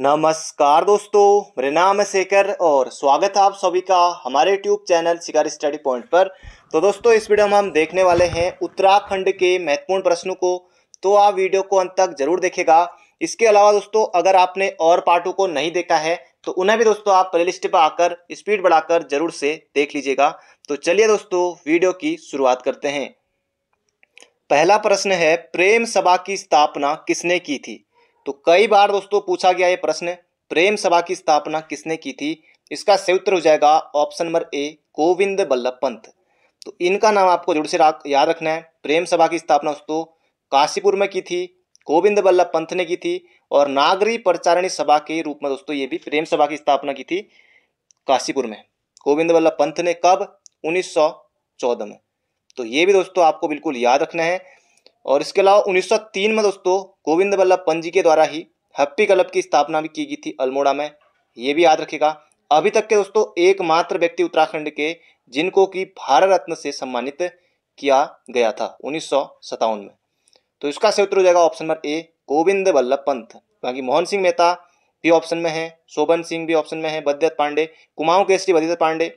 नमस्कार दोस्तों मेरा नाम है शेखर और स्वागत है आप सभी का हमारे YouTube channel Shikar Study Point पर तो दोस्तों इस वीडियो में हम देखने वाले हैं उत्तराखंड के महत्वपूर्ण प्रश्नों को तो आप वीडियो को अंत तक जरूर देखेगा इसके अलावा दोस्तों अगर आपने और पार्टों को नहीं देखा है तो उन्हें भी दोस्तों आप प्ले लिस्ट पर आकर स्पीड बढ़ाकर जरूर से देख लीजिएगा तो चलिए दोस्तों वीडियो की शुरुआत करते हैं पहला प्रश्न है प्रेम सभा की स्थापना किसने की थी तो कई बार दोस्तों पूछा गया ये प्रश्न प्रेम सभा की स्थापना किसने की थी इसका सही उत्तर हो जाएगा option number A Govind Ballabh Pant तो इनका नाम आपको जोर से याद रखना है प्रेम सभा की स्थापना दोस्तों काशीपुर में की थी गोविंद बल्लभ पंत ने की थी और नागरी प्रचारणी सभा के रूप में दोस्तों ये भी प्रेम सभा की स्थापना की थी काशीपुर में गोविंद बल्लभ पंत ने कब 1914 में तो ये भी दोस्तों आपको बिल्कुल याद रखना है और इसके अलावा 1903 में दोस्तों गोविंद वल्लभ पंत जी के द्वारा ही हैप्पी क्लब की स्थापना भी की गई थी अल्मोड़ा में ये भी याद रखेगा अभी तक के दोस्तों एकमात्र व्यक्ति उत्तराखंड के जिनको कि भारत रत्न से सम्मानित किया गया था उन्नीस में तो इसका सही उत्तर हो जाएगा option number A Govind Vallabh Pant बाकी मोहन सिंह मेहता भी ऑप्शन में है शोभन सिंह भी ऑप्शन में है बद्यत पांडे कुमाऊं केसरी बद्यत पांडे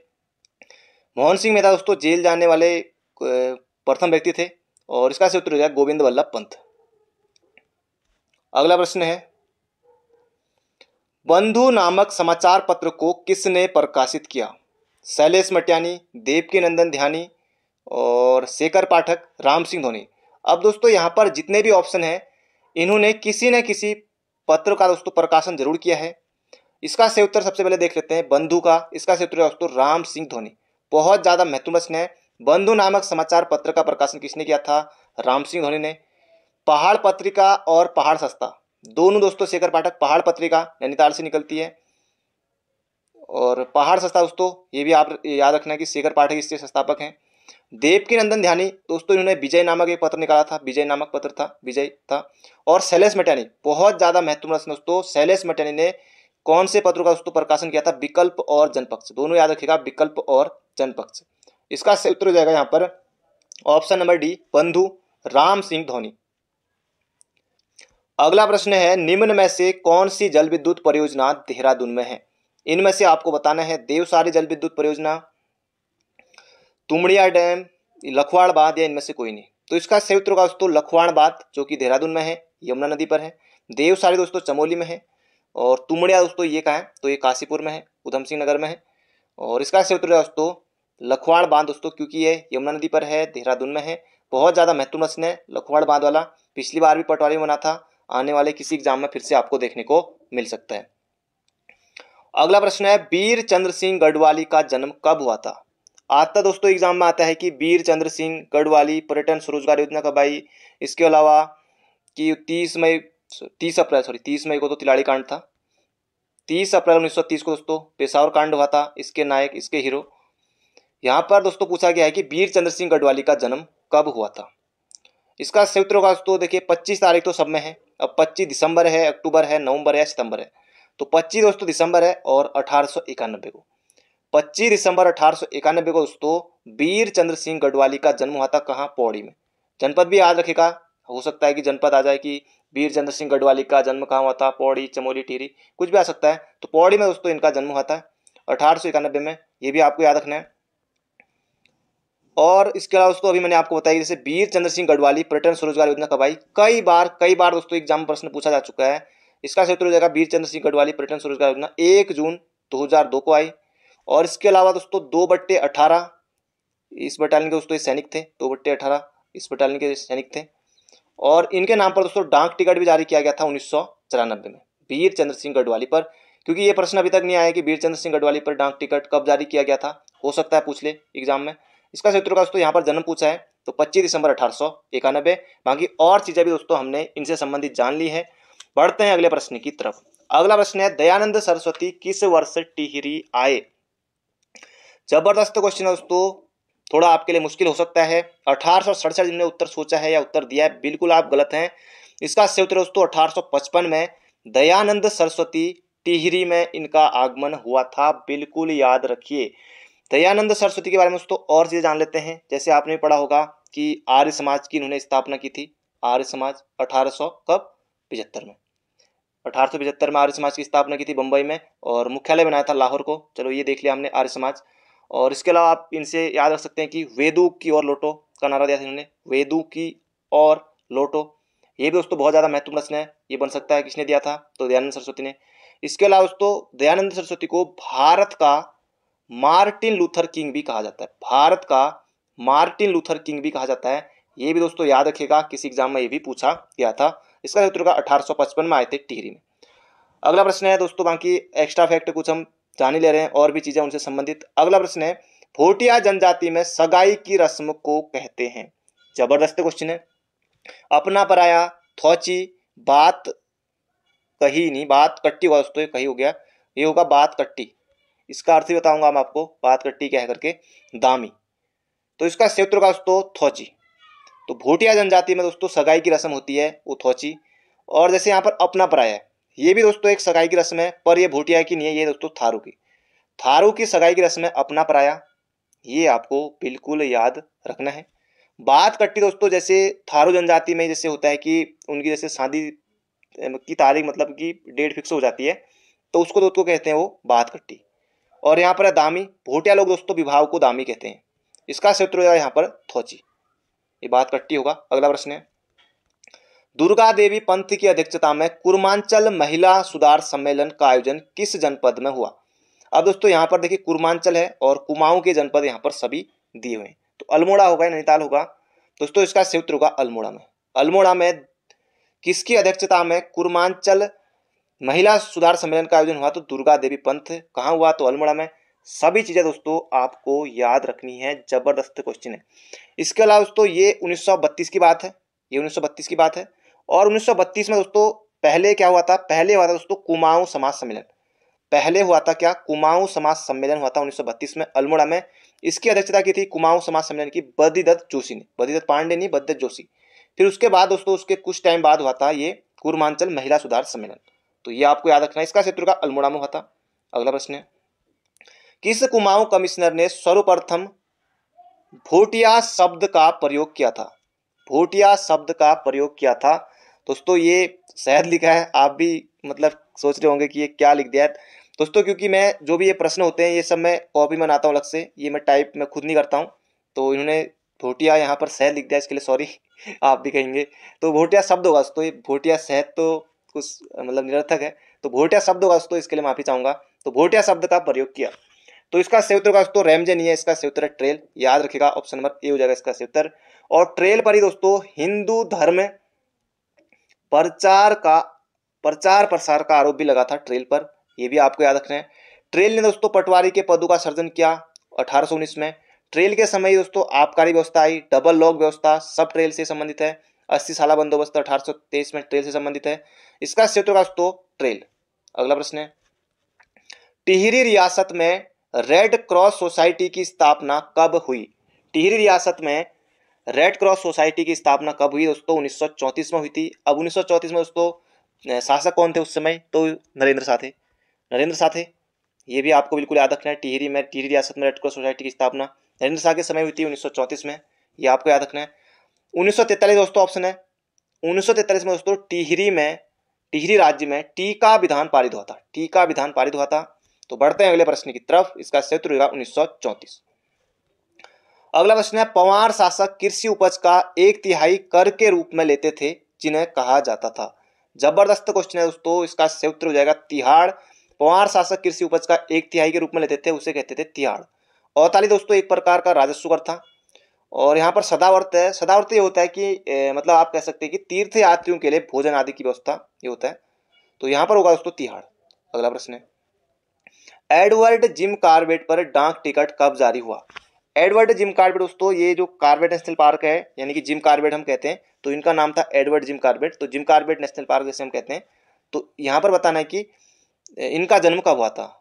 मोहन सिंह मेहता दोस्तों जेल जाने वाले प्रथम व्यक्ति थे और इसका सही उत्तर हो जाएगा गोविंद वल्लभ पंत अगला प्रश्न है बंधु नामक समाचार पत्र को किसने प्रकाशित किया शैलेश मटियानी देव के नंदन ध्यानी और शेखर पाठक राम सिंह धोनी अब दोस्तों यहाँ पर जितने भी ऑप्शन हैं इन्होंने किसी न किसी पत्र का दोस्तों प्रकाशन जरूर किया है इसका से उत्तर सबसे पहले देख लेते हैं बंधु का इसका से उत्तर दोस्तों राम सिंह धोनी बहुत ज़्यादा महत्वपूर्ण प्रश्न है बंधु नामक समाचार पत्र का प्रकाशन किसने किया था राम सिंह धोनी ने पहाड़ पत्रिका और पहाड़ सस्ता दोनों दोस्तों शेखर पाठक पहाड़ पत्रिका नैनीताल से निकलती है और पहाड़ सस्ता दोस्तों ये भी आप याद रखना कि शेखर पाठक इसके संस्थापक हैं देव नंदन ध्यानी दोस्तों इन्होंने विजय नामक एक पत्र निकाला था विजय नामक पत्र था विजय था और शैलेश मटियानी बहुत ज़्यादा महत्वपूर्ण दोस्तों शैलेश मटियानी ने कौन से पत्रों का दोस्तों प्रकाशन किया था विकल्प और जनपक्ष दोनों याद रखिएगा विकल्प और जनपक्ष इसका सही उत्तर हो जाएगा यहाँ पर ऑप्शन नंबर डी बंधु राम सिंह धोनी अगला प्रश्न है निम्न में से कौन सी जल विद्युत परियोजना देहरादून में है इनमें से आपको बताना है देवसारी जल विद्युत परियोजना तुमड़िया डैम लखवाड़ बांध या इनमें से कोई नहीं तो इसका सही उत्तर होगा दोस्तों लखवाड़ बांध जो कि देहरादून में है यमुना नदी पर है देवसारी दोस्तों चमोली में है और तुमड़िया दोस्तों ये कहा है तो ये काशीपुर में है उधम सिंह नगर में है और इसका सही उत्तर दोस्तों लखवाड़ बांध दोस्तों क्योंकि ये यमुना नदी पर है देहरादून में है बहुत ज़्यादा महत्वपूर्ण प्रश्न है लखवाड़ बांध वाला पिछली बार भी पटवारी बना था आने वाले किसी एग्जाम में फिर से आपको देखने को मिल सकता है अगला प्रश्न है वीर चंद्र सिंह गढ़वाली का जन्म कब हुआ था आता दोस्तों एग्जाम में आता है कि वीर चंद्र सिंह गढ़वाली पर्यटन स्वरोजगार योजना कब आई इसके अलावा कि तीस मई तीस अप्रैल सॉरी तीस मई को तो तिलाड़ी कांड था तीस अप्रैल उन्नीस को दोस्तों पेशावर कांड हुआ था इसके नायक इसके हीरो यहाँ पर दोस्तों पूछा गया है कि वीर चंद्र सिंह गढ़वाली का जन्म कब हुआ था इसका संयुक्त होगा दोस्तों देखिए पच्चीस तारीख तो सब में है अब पच्चीस दिसंबर है अक्टूबर है नवंबर है सितंबर है तो पच्चीस दोस्तों दिसंबर है और अठारह को पच्चीस दिसंबर अठारह को दोस्तों वीर चंद्र सिंह गढ़वाली का जन्म हुआ था कहाँ पौड़ी में जनपद भी याद रखेगा हो सकता है कि जनपद आ जाए कि वीर चंद्र सिंह गढ़वाली का जन्म कहाँ हुआ था पौड़ी चमोली टीरी कुछ भी आ सकता है तो पौड़ी में दोस्तों इनका जन्म हुआ था अठारह में ये भी आपको याद रखना है और इसके अलावा दोस्तों अभी मैंने आपको बताया जैसे वीर चंद्र सिंह गढ़वाली पर्यटन स्वरोजगार योजना कब आई कई बार कई बार दोस्तों एग्जाम प्रश्न पूछा जा चुका है इसका उत्तर हो जाएगा वीर चंद्र सिंह गढ़वाली पर्यटन स्वरोजगार योजना एक जून दो को आई और इसके अलावा दोस्तों दो बट्टे अठारह इस बटालियन के दोस्तों सैनिक थे दो बट्टे अठारह इस बटालियन के सैनिक थे और इनके नाम पर दोस्तों डाक टिकट भी जारी किया गया था उन्नीस में वीर चंद्र सिंह गढ़वाली पर क्योंकि ये प्रश्न अभी तक नहीं आया कि वीर चंद्र सिंह गढ़वाली पर डाक टिकट कब जारी किया गया था हो सकता है पूछ ले एग्जाम में इसका क्षेत्र का दोस्तों यहाँ पर जन्म पूछा है तो 25 दिसंबर अठारह बाकी और चीज़ें भी दोस्तों हमने इनसे संबंधित जान ली है बढ़ते हैं अगले प्रश्न की तरफ अगला प्रश्न है दयानंद सरस्वती किस वर्ष टिहरी आए जबरदस्त क्वेश्चन है दोस्तों थोड़ा आपके लिए मुश्किल हो सकता है अठारह सौ जिनने उत्तर सोचा है या उत्तर दिया है बिल्कुल आप गलत हैं इसका सही उत्तर दोस्तों अठारह में दयानंद सरस्वती टिहरी में इनका आगमन हुआ था बिल्कुल याद रखिए दयानंद सरस्वती के बारे में दोस्तों और चीज़ें जान लेते हैं जैसे आपने पढ़ा होगा कि आर्य समाज की इन्होंने स्थापना की थी आर्य समाज अठारह सौ कब पिचहत्तर में अठारह में आर्य समाज की स्थापना की थी बम्बई में और मुख्यालय बनाया था लाहौर को चलो ये देख लिया हमने आर्य समाज और इसके अलावा आप इनसे याद रख सकते हैं कि वेदू की ओर लोटो का नारा दिया था इन्होंने वेदू की और लोटो ये भी दोस्तों बहुत ज़्यादा महत्वपूर्ण प्रश्न है ये बन सकता है किसने दिया था तो दयानंद सरस्वती ने इसके अलावा दोस्तों दयानंद सरस्वती को भारत का मार्टिन लूथर किंग भी कहा जाता है भारत का मार्टिन लूथर किंग भी कहा जाता है ये भी दोस्तों याद रखिएगा किसी एग्जाम में ये भी पूछा गया था इसका उत्तर होगा अठारह में आए थे टिहरी में अगला प्रश्न है दोस्तों बाकी एक्स्ट्रा फैक्ट कुछ हम जान ही ले रहे हैं और भी चीजें उनसे संबंधित अगला प्रश्न है भोटिया जनजाति में सगाई की रस्म को कहते हैं जबरदस्त क्वेश्चन है अपना पराया थौची बात कही नहीं बात कट्टी हुआ दोस्तों कही हो गया ये होगा बात कट्टी इसका अर्थ ही बताऊंगा हम आपको बात कट्टी कह करके दामी तो इसका क्षेत्र का दोस्तों थौची तो भोटिया जनजाति में दोस्तों सगाई की रस्म होती है वो थौची और जैसे यहाँ पर अपना पराय है ये भी दोस्तों एक सगाई की रस्म है पर ये भोटिया की नहीं है ये दोस्तों थारू की थारू की सगाई की रस्म है अपना पराया ये आपको बिल्कुल याद रखना है बात कट्टी दोस्तों जैसे थारू जनजाति में जैसे होता है कि उनकी जैसे शादी की तारीख मतलब कि डेट फिक्स हो जाती है तो उसको दोस्तों कहते हैं वो बात कट्टी और यहाँ पर है दामी भोटिया लोग दोस्तों विभाव को दामी कहते हैं इसका क्षेत्र है यहाँ पर थोची ये बात कट्टी होगा अगला प्रश्न है दुर्गा देवी पंथ की अध्यक्षता में कुर्मांचल महिला सुधार सम्मेलन का आयोजन किस जनपद में हुआ अब दोस्तों यहाँ पर देखिए कुर्मांचल है और कुमाऊं के जनपद यहाँ पर सभी दिए हुए हैं तो अल्मोड़ा होगा नैनीताल होगा दोस्तों इसका क्षेत्र होगा अल्मोड़ा में अल्मोड़ा में किसकी अध्यक्षता में कुर्मांचल महिला सुधार सम्मेलन का आयोजन हुआ तो दुर्गा देवी पंथ कहाँ हुआ तो अल्मोड़ा में सभी चीज़ें दोस्तों आपको याद रखनी है ज़बरदस्त क्वेश्चन है इसके अलावा दोस्तों ये 1932 की बात है ये 1932 की बात है और 1932 में दोस्तों पहले क्या हुआ था पहले हुआ था दोस्तों कुमाऊं समाज सम्मेलन पहले हुआ था क्या कुमाऊं समाज सम्मेलन हुआ था 1932 में अल्मोड़ा में इसकी अध्यक्षता की थी कुमाऊं समाज सम्मेलन की बद्रीदत्त जोशी ने बद्रीदत्त पांडे ने बद्रीदत्त जोशी फिर उसके बाद दोस्तों उसके कुछ टाइम बाद हुआ था ये कुरमांचल महिला सुधार सम्मेलन तो ये आपको याद रखना इसका क्षेत्र का अल्मोड़ा मुहा था अगला प्रश्न है किस कुमाऊं कमिश्नर ने सर्वप्रथम भोटिया शब्द का प्रयोग किया था भोटिया शब्द का प्रयोग किया था दोस्तों ये शायद लिखा है आप भी मतलब सोच रहे होंगे कि ये क्या लिख दिया है दोस्तों क्योंकि मैं जो भी ये प्रश्न होते हैं ये सब मैं कॉपी में बनाता हूँ अलग से ये मैं टाइप मैं खुद नहीं करता हूँ तो इन्होंने भोटिया यहाँ पर शहद लिख दिया इसके लिए सॉरी आप भी कहेंगे तो भोटिया शब्द होगा दोस्तों ये भोटिया शहद तो कुछ मतलब निरर्थक है तो भोटिया शब्द होगा दोस्तों इसके लिए माफी चाहूंगा तो भोटिया शब्द का प्रयोग किया तो इसका सही उत्तर होगा दोस्तों रैमजे नहीं है इसका सही उत्तर है ट्रेल याद रखेगा ऑप्शन नंबर ए हो जाएगा इसका सही उत्तर और ट्रेल पर ही दोस्तों हिंदू धर्म प्रचार का प्रचार प्रसार का आरोप भी लगा था ट्रेल पर यह भी आपको याद रखना है ट्रेल ने दोस्तों पटवारी के पदों का सर्जन किया अठारह में ट्रेल के समय दोस्तों आबकारी व्यवस्था आई डबल लॉक व्यवस्था सब ट्रेल से संबंधित है अस्सी साल बंदोबस्त अठारह में ट्रेल से संबंधित है इसका तो ट्रेल अगला प्रश्न है टिहरी रियासत में रेड क्रॉस सोसाइटी की स्थापना कब हुई टिहरी रियासत में रेड क्रॉस सोसाइटी की स्थापना कब हुई दोस्तों उन्नीस में हुई थी अब उन्नीस में दोस्तों शासक कौन थे उस समय तो नरेंद्र शाह थे नरेंद्र शाह थे ये भी आपको बिल्कुल याद रखना है टिहरी में टिहरी रियासत में रेड क्रॉस सोसाइटी की स्थापना नरेंद्र शाह के समय हुई थी उन्नीस में ये आपको याद रखना है 1943 दोस्तों ऑप्शन है 1943 में दोस्तों टिहरी में टिहरी राज्य में टीका विधान पारित हुआ था टीका विधान पारित हुआ था तो बढ़ते हैं अगले प्रश्न की तरफ इसका क्षेत्र उन्नीस सौ अगला प्रश्न है पवार शासक कृषि उपज का एक तिहाई कर के रूप में लेते थे जिन्हें कहा जाता था जबरदस्त क्वेश्चन है दोस्तों इसका सही उत्तर हो जाएगा तिहाड़ पवार शासक कृषि उपज का एक तिहाई के रूप में लेते थे उसे कहते थे तिहाड़ अवताली दोस्तों एक प्रकार का राजस्व कर था और यहाँ पर सदावर्त है सदावर्त ये होता है कि ए, मतलब आप कह सकते हैं कि तीर्थ यात्रियों के लिए भोजन आदि की व्यवस्था ये होता है तो यहाँ पर होगा दोस्तों तिहाड़ अगला प्रश्न है एडवर्ड जिम कार्बेट पर डाक टिकट कब जारी हुआ एडवर्ड जिम कार्बेट दोस्तों ये जो कार्बेट नेशनल पार्क है यानी कि जिम कार्बेट हम कहते हैं तो इनका नाम था एडवर्ड जिम कार्बेट तो जिम कार्बेट नेशनल पार्क जैसे हम कहते हैं तो यहाँ पर बताना है कि इनका जन्म कब हुआ था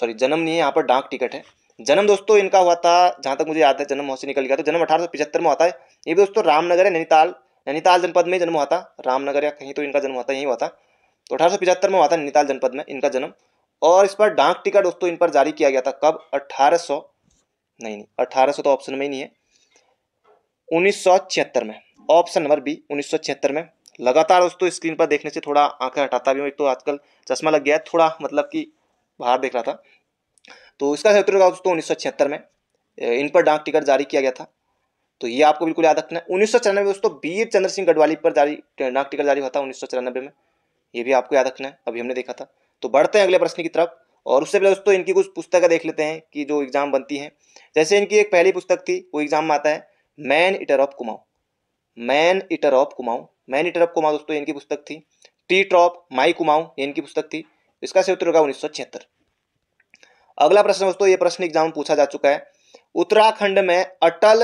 सॉरी जन्म नहीं है यहाँ पर डाक टिकट है जन्म दोस्तों इनका हुआ था जहाँ तक मुझे याद है जन्म वहाँ से निकल गया तो जन्म अठारह में होता है ये भी दोस्तों रामनगर है नैनीताल नैनीताल जनपद में जन्म हुआ था रामनगर या कहीं तो इनका जन्म हुआ था यहीं हुआ था तो अठारह में हुआ था नैनीताल जनपद में इनका जन्म और इस पर डाक टिकट दोस्तों इन पर जारी किया गया था कब 1800 नहीं नहीं 1800 तो ऑप्शन में ही नहीं है छिहत्तर में ऑप्शन नंबर बी छिहत्तर में लगातार दोस्तों स्क्रीन पर देखने से थोड़ा आंखें हटाता भी हूँ एक तो आजकल चश्मा लग गया है थोड़ा मतलब कि बाहर देख रहा था तो इसका उत्तर होगा दोस्तों उन्नीस में इन पर डाक टिकट जारी किया गया था तो ये आपको बिल्कुल याद रखना है उन्नीस सौ में दोस्तों वीर चंद्र सिंह गढ़वाली पर जारी डाक टिकट जारी हुआ था उन्नीस सौ में ये भी आपको याद रखना है अभी हमने देखा था तो बढ़ते हैं अगले प्रश्न की तरफ और उससे पहले दोस्तों इनकी कुछ पुस्तकें देख लेते हैं कि जो एग्ज़ाम बनती हैं जैसे इनकी एक पहली पुस्तक थी वो एग्ज़ाम में आता है man eater of Kumaon man eater of Kumaon man eater of Kumaon दोस्तों इनकी पुस्तक थी टी ट्रॉप माई कुमाऊ इनकी पुस्तक थी इसका से उत्तर होगा उन्नीस सौ छिहत्तर अगला प्रश्न दोस्तों ये प्रश्न एग्जाम पूछा जा चुका है उत्तराखंड में अटल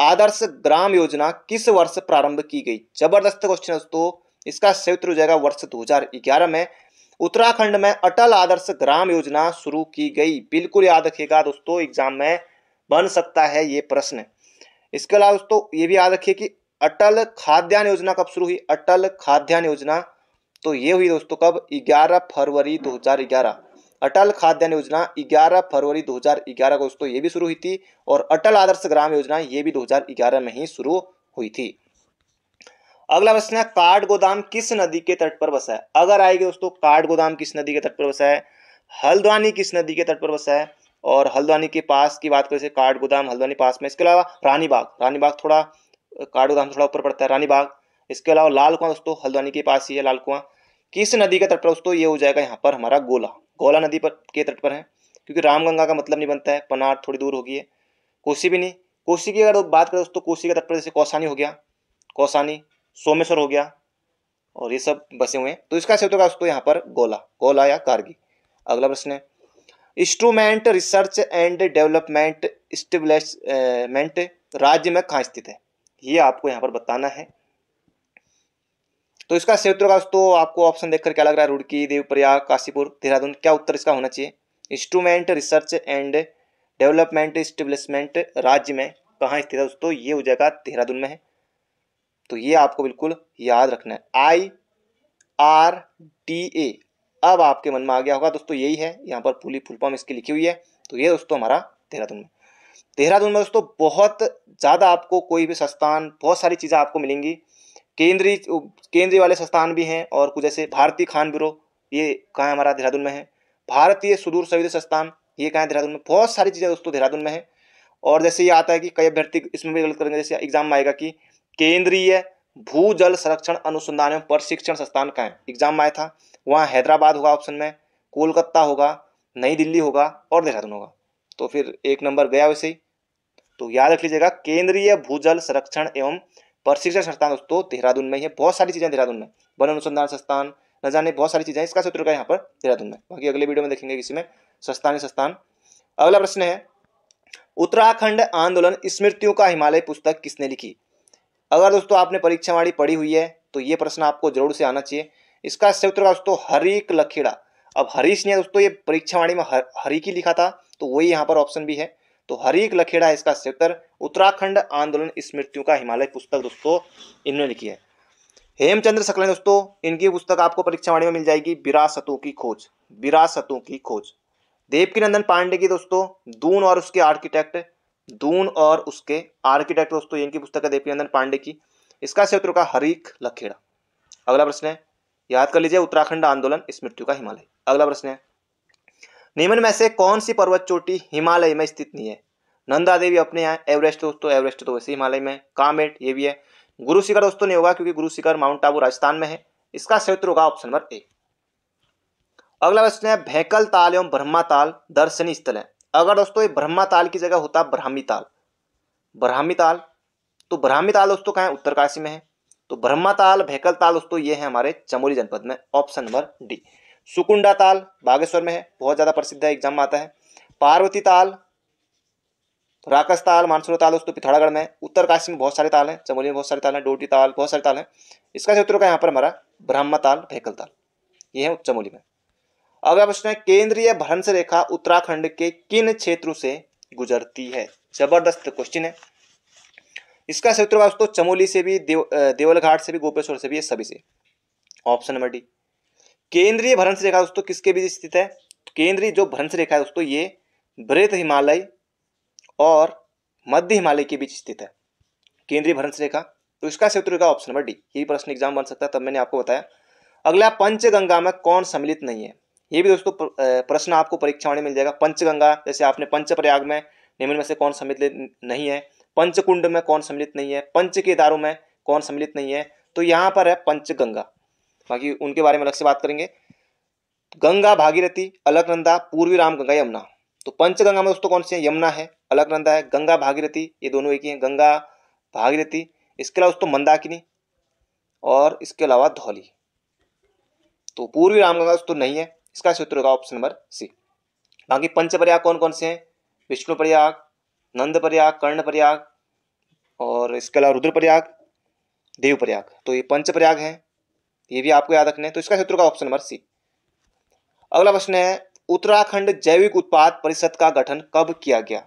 आदर्श ग्राम योजना किस वर्ष प्रारंभ की गई जबरदस्त क्वेश्चन दोस्तों इसका उत्तर हो जाएगा वर्ष 2011 में उत्तराखंड में अटल आदर्श ग्राम योजना शुरू की गई बिल्कुल याद रखिएगा दोस्तों एग्जाम में बन सकता है ये प्रश्न इसके अलावा दोस्तों ये भी याद रखिए कि अटल खाद्यान्न योजना कब शुरू हुई अटल खाद्यान्न योजना तो ये हुई दोस्तों कब 11 फरवरी 2011 अटल खाद्यान्न योजना 11 फरवरी 2011 को दोस्तों ये भी शुरू हुई थी और अटल आदर्श ग्राम योजना ये भी 2011 में ही शुरू हुई थी अगला प्रश्न है कार्ड गोदाम किस नदी के तट पर बसा है अगर आएगी दोस्तों काट गोदाम किस नदी के तट पर बसा है हल्द्वानी किस नदी के तट पर बसा है और हल्द्वानी के पास की बात करें से तो गोदाम हल्द्वानी पास में इसके अलावा रानीबाग रानीबाग थोड़ा काठ गोदाम थोड़ा ऊपर पड़ता है रानीबाग इसके अलावा लाल कुआं दोस्तों हल्द्वानी के पास ही है लाल कुआं किस नदी का तट पर दोस्तों ये हो जाएगा यहाँ पर हमारा गोला कोला नदी पर के तट पर है क्योंकि रामगंगा का मतलब नहीं बनता है पनार थोड़ी दूर होगी है कोसी भी नहीं कोसी की अगर बात करें दोस्तों कोसी का तट पर जैसे कौसानी हो गया कौसानी सोमेश्वर हो गया और ये सब बसे हुए हैं तो इसका सेवत होगा दोस्तों यहाँ पर गोला गोला या कारगी अगला प्रश्न है instrument research and development establishment राज्य में कहाँ स्थित है ये आपको यहाँ पर बताना है तो इसका सही उत्तर का दोस्तों आपको ऑप्शन देखकर क्या लग रहा है रुड़की देवप्रयाग काशीपुर देहरादून क्या उत्तर इसका होना चाहिए instrument research and development establishment राज्य में कहाँ स्थित है दोस्तों ये हो जाएगा देहरादून में है तो ये आपको बिल्कुल याद रखना है आई आर डी ए अब आपके मन में आ गया होगा दोस्तों यही है यहाँ पर पुली फुल फॉर्म इसकी लिखी हुई है तो ये दोस्तों हमारा देहरादून में देहरादून में दोस्तों बहुत ज़्यादा आपको कोई भी संस्थान बहुत सारी चीज़ें आपको मिलेंगी केंद्रीय केंद्रीय वाले संस्थान भी हैं और कुछ जैसे भारतीय खान ब्यूरो ये कहाँ हमारा देहरादून में है भारतीय सुदूर सविध संस्थान ये कहाँ देहरादून में बहुत सारी चीज़ें दोस्तों देहरादून में है और जैसे ये आता है कि कई अभ्यर्थी इसमें भी गलत करेंगे जैसे एग्जाम में आएगा कि केंद्रीय भू जल संरक्षण अनुसंधान एवं प्रशिक्षण संस्थान का है एग्जाम में आया था वहाँ हैदराबाद होगा ऑप्शन में कोलकाता होगा नई दिल्ली होगा और देहरादून होगा तो फिर एक नंबर गया वैसे ही तो याद रख लीजिएगा केंद्रीय भूजल संरक्षण एवं प्रशिक्षण संस्थान दोस्तों देहरादून में ही है बहुत सारी चीज़ें देहरादून में वन अनुसंधान संस्थान न जाने बहुत सारी चीज़ें इसका सूत्र का यहाँ पर देहरादून में बाकी अगले वीडियो में देखेंगे किसी में संस्थान संस्थान अगला प्रश्न है उत्तराखंड आंदोलन स्मृतियों का हिमालय पुस्तक किसने लिखी अगर दोस्तों आपने परीक्षा वाणी पढ़ी हुई है तो ये प्रश्न आपको जरूर से आना चाहिए इसका सही उत्तर दोस्तों हरिक लखेड़ा अब हरीश ने दोस्तों ये परीक्षा वाणी में हर हरी की लिखा था तो वही यहाँ पर ऑप्शन भी है तो हरीक लखेड़ा इसका सेक्टर उत्तराखंड आंदोलन स्मृतियों का हिमालय पुस्तक दोस्तों इन्होंने लिखी है हेमचंद्र सकले दोस्तों इनकी पुस्तक आपको परीक्षा वाणी में मिल जाएगी विरासतों की खोज विरासतों की खोज देवकी नंदन पांडे की दोस्तों दून और उसके आर्किटेक्ट दून और उसके आर्किटेक्ट दोस्तों इनकी पुस्तक है देवकी नंदन पांडे की इसका क्षेत्र का हरीक लखेड़ा अगला प्रश्न है याद कर लीजिए उत्तराखंड आंदोलन स्मृत्यु का हिमालय अगला प्रश्न है निम्न में से कौन सी पर्वत चोटी हिमालय में स्थित नहीं है नंदा देवी अपने यहाँ एवरेस्ट दोस्तों एवरेस्ट तो वैसे हिमालय में कामेट ये भी है गुरु शिखर दोस्तों नहीं होगा क्योंकि गुरु शिखर माउंट आबू राजस्थान में है इसका क्षेत्र होगा ऑप्शन नंबर ए अगला प्रश्न है भैकल ताल एवं ब्रह्मा ताल दर्शनीय स्थल है अगर दोस्तों ये ब्रह्मा ताल की जगह होता ब्राह्मी ताल ब्राह्मी ताल तो ब्राह्मी ताल दोस्तों कहा है उत्तरकाशी में है तो ब्रह्मा ताल भैकल ताल दोस्तों ये है हमारे चमोली जनपद में ऑप्शन नंबर डी सुकुंडा ताल बागेश्वर में है बहुत ज़्यादा प्रसिद्ध है एग्जाम आता है पार्वती ताल राकस ताल मानसरो ताल दोस्तों पिथौरागढ़ में उत्तरकाशी में बहुत सारे ताल हैं चमोली में बहुत सारे ताल हैं डोटी ताल बहुत सारे ताल हैं इसका क्षेत्र का यहाँ पर हमारा ब्रह्म ताल भेकल ताल ये है चमोली में अगला प्रश्न है केंद्रीय भ्रंश रेखा उत्तराखंड के किन क्षेत्रों से गुजरती है जबरदस्त क्वेश्चन है इसका क्षेत्र दोस्तों चमोली से भी देव देवलघाट से भी गोपेश्वर से भी सभी से ऑप्शन नंबर डी केंद्रीय भ्रंश रेखा दोस्तों किसके बीच स्थित है तो केंद्रीय जो भ्रंश रेखा है दोस्तों ये बृहत हिमालय और मध्य हिमालय के बीच स्थित है केंद्रीय भ्रंश रेखा तो इसका सही उत्तर ऑप्शन नंबर डी ये प्रश्न एग्जाम बन सकता है तब मैंने आपको बताया अगला पंचगंगा में कौन सम्मिलित नहीं है ये भी दोस्तों प्रश्न आपको परीक्षा में मिल जाएगा पंचगंगा जैसे आपने पंचप्रयाग में निम्न में से कौन सम्मिलित नहीं है पंचकुंड में कौन सम्मिलित नहीं है पंच केदारों में कौन सम्मिलित नहीं है तो यहाँ पर है पंचगंगा बाकी उनके बारे में अलग से बात करेंगे गंगा भागीरथी अलकनंदा पूर्वी राम गंगा यमुना तो पंचगंगा में दोस्तों कौन से हैं यमुना है अलकनंदा है गंगा भागीरथी ये दोनों एक ही हैं गंगा भागीरथी इसके अलावा दोस्तों मंदाकिनी और इसके अलावा धौली तो पूर्वी रामगंगा दोस्तों नहीं है इसका सूत्र होगा ऑप्शन नंबर सी बाकी पंचप्रयाग कौन कौन से हैं विष्णु प्रयाग नंद प्रयाग कर्ण प्रयाग और इसके अलावा रुद्र प्रयाग देव प्रयाग तो ये पंच प्रयाग हैं ये भी आपको याद रखना है तो इसका सूत्र का ऑप्शन नंबर सी अगला प्रश्न है उत्तराखंड जैविक उत्पाद परिषद का गठन कब किया गया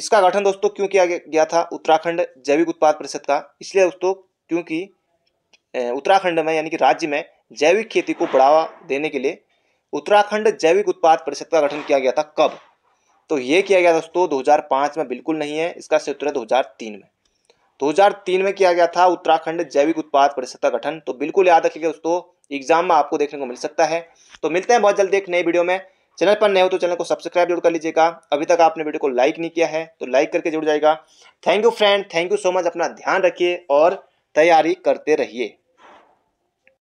इसका गठन दोस्तों क्यों किया गया था उत्तराखंड जैविक उत्पाद परिषद का इसलिए दोस्तों क्योंकि उत्तराखंड में यानी कि राज्य में जैविक खेती को बढ़ावा देने के लिए उत्तराखंड जैविक उत्पाद परिषद का गठन किया गया था कब तो ये किया गया दोस्तों 2005 में बिल्कुल नहीं है इसका सूत्र है दो में 2003 में किया गया था उत्तराखंड जैविक उत्पाद परिषद का गठन तो बिल्कुल याद रखिएगा दोस्तों एग्जाम में आपको देखने को मिल सकता है तो मिलते हैं बहुत जल्दी एक नए वीडियो में चैनल पर नए हो तो चैनल को सब्सक्राइब जरूर कर लीजिएगा अभी तक आपने वीडियो को लाइक नहीं किया है तो लाइक करके जरूर जाएगा thank you friend thank you so much अपना ध्यान रखिए और तैयारी करते रहिए